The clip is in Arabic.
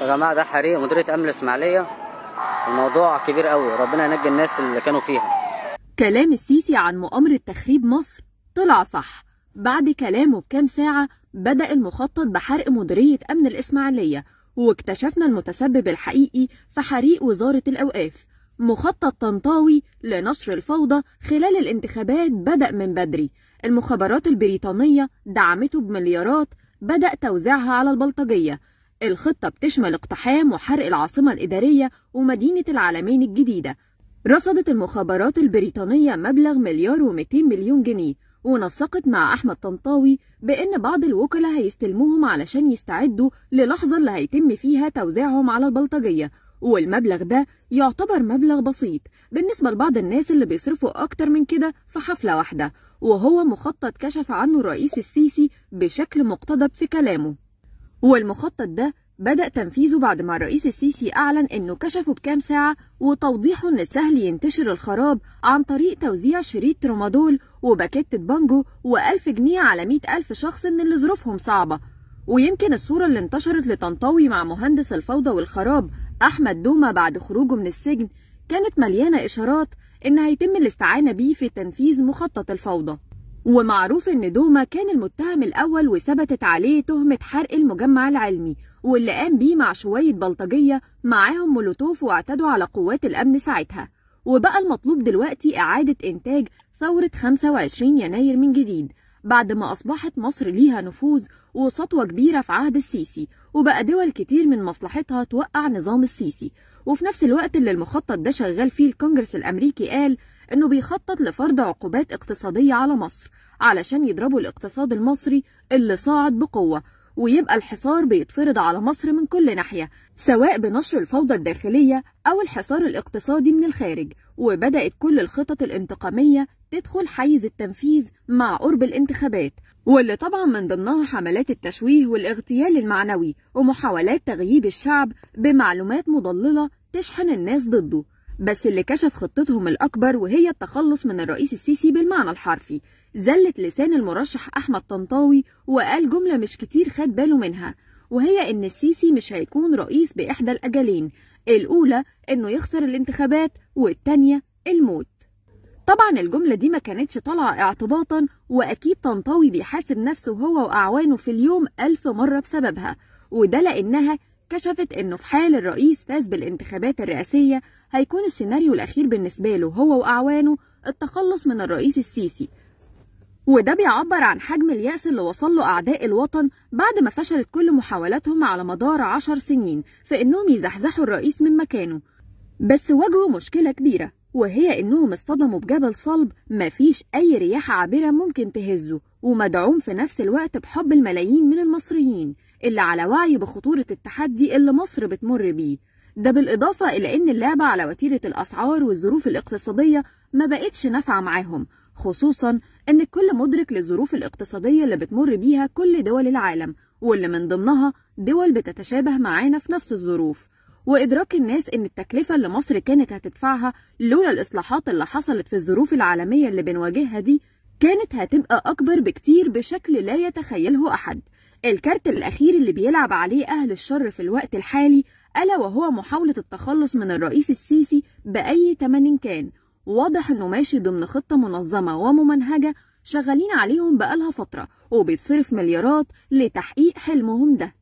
يا جماعه ده حريق مديريه امن الاسماعيليه الموضوع كبير قوي ربنا ينجي الناس اللي كانوا فيها كلام السيسي عن مؤامره تخريب مصر طلع صح بعد كلامه بكام ساعه بدا المخطط بحرق مديريه امن الاسماعيليه واكتشفنا المتسبب الحقيقي في حريق وزاره الاوقاف مخطط طنطاوي لنشر الفوضى خلال الانتخابات بدأ من بدري المخابرات البريطانية دعمته بمليارات بدأ توزيعها على البلطجية الخطة بتشمل اقتحام وحرق العاصمة الإدارية ومدينة العالمين الجديدة رصدت المخابرات البريطانية مبلغ مليار و200 مليون جنيه ونسقت مع أحمد طنطاوي بأن بعض الوكلاء هيستلموهم علشان يستعدوا للحظة اللي هيتم فيها توزيعهم على البلطجية والمبلغ ده يعتبر مبلغ بسيط بالنسبة لبعض الناس اللي بيصرفوا أكتر من كده في حفلة واحدة وهو مخطط كشف عنه الرئيس السيسي بشكل مقتضب في كلامه والمخطط ده بدأ تنفيذه بعد ما الرئيس السيسي أعلن إنه كشفه بكام ساعة وتوضيحه إن السهل ينتشر الخراب عن طريق توزيع شريط ترومادول وباكيتة بانجو وألف جنيه على مئة ألف شخص من اللي ظروفهم صعبة ويمكن الصورة اللي انتشرت لطنطاوي مع مهندس الفوضى والخراب أحمد دوما بعد خروجه من السجن كانت مليانة إشارات إن هيتم الاستعانة بيه في تنفيذ مخطط الفوضى ومعروف ان دوما كان المتهم الاول وثبتت عليه تهمه حرق المجمع العلمي واللي قام بيه مع شويه بلطجيه معاهم مولوتوف واعتدوا على قوات الامن ساعتها وبقى المطلوب دلوقتي اعاده انتاج ثوره 25 يناير من جديد بعد ما اصبحت مصر ليها نفوذ وسطوه كبيره في عهد السيسي وبقى دول كتير من مصلحتها توقع نظام السيسي وفي نفس الوقت اللي المخطط ده شغال فيه الكونجرس الامريكي قال أنه بيخطط لفرض عقوبات اقتصادية على مصر علشان يضربوا الاقتصاد المصري اللي صاعد بقوة ويبقى الحصار بيتفرض على مصر من كل ناحية سواء بنشر الفوضى الداخلية أو الحصار الاقتصادي من الخارج وبدأت كل الخطط الانتقامية تدخل حيز التنفيذ مع قرب الانتخابات واللي طبعا من ضمنها حملات التشويه والاغتيال المعنوي ومحاولات تغييب الشعب بمعلومات مضللة تشحن الناس ضده بس اللي كشف خطتهم الأكبر وهي التخلص من الرئيس السيسي بالمعنى الحرفي زلت لسان المرشح أحمد طنطاوي وقال جملة مش كتير خد باله منها وهي إن السيسي مش هيكون رئيس بإحدى الأجلين الأولى إنه يخسر الانتخابات والتانية الموت طبعا الجملة دي ما كانتش طالعة اعتباطا وأكيد طنطاوي بيحاسب نفسه هو وأعوانه في اليوم ألف مرة بسببها وده لأنها كشفت إنه في حال الرئيس فاز بالانتخابات الرئاسية هيكون السيناريو الأخير بالنسبة له هو وأعوانه التخلص من الرئيس السيسي وده بيعبر عن حجم اليأس اللي وصل له أعداء الوطن بعد ما فشلت كل محاولاتهم على مدار عشر سنين في إنهم يزحزحوا الرئيس من مكانه بس واجهوا مشكلة كبيرة وهي إنهم اصطدموا بجبل صلب مفيش أي رياح عابرة ممكن تهزه ومدعوم في نفس الوقت بحب الملايين من المصريين اللي على وعي بخطورة التحدي اللي مصر بتمر بيه ده بالإضافة إلى إن اللعبة على وتيرة الأسعار والظروف الاقتصادية ما بقتش نافعة معاهم خصوصا إن الكل مدرك للظروف الاقتصادية اللي بتمر بيها كل دول العالم واللي من ضمنها دول بتتشابه معانا في نفس الظروف وإدراك الناس إن التكلفة اللي مصر كانت هتدفعها لولا الإصلاحات اللي حصلت في الظروف العالمية اللي بنواجهها دي كانت هتبقى أكبر بكتير بشكل لا يتخيله أحد الكارت الأخير اللي بيلعب عليه أهل الشر في الوقت الحالي ألا وهو محاولة التخلص من الرئيس السيسي بأي تمن كان واضح أنه ماشي ضمن خطة منظمة وممنهجة شغالين عليهم بقالها فترة وبيتصرف مليارات لتحقيق حلمهم ده